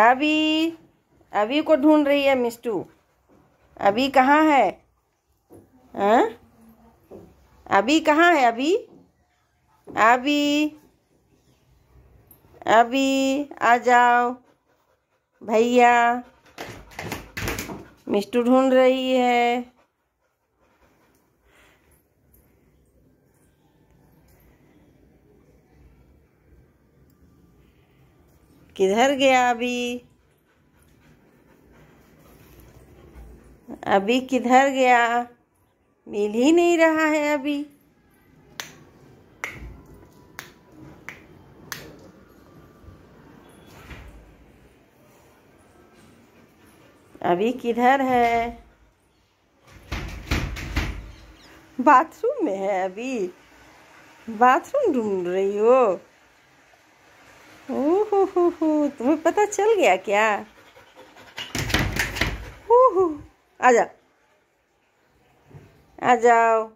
अभी अभी को ढूंढ रही है मिस्टू अभी कहाँ है हाँ अभी कहाँ है अभी अभी अभी आ जाओ भैया मिस्टू ढूंढ रही है किधर गया अभी अभी किधर गया मिल ही नहीं रहा है अभी अभी किधर है बाथरूम में है अभी बाथरूम ढूंढ रही हो तुम्हें पता चल गया क्या हो आ जाओ आ जाओ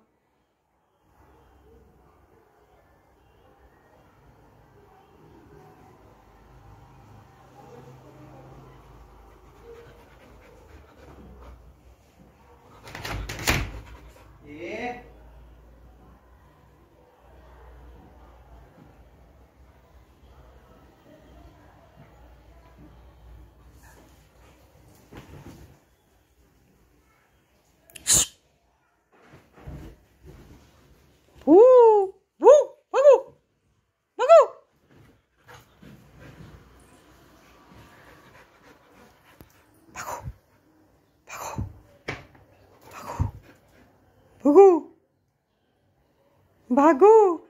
Bagu!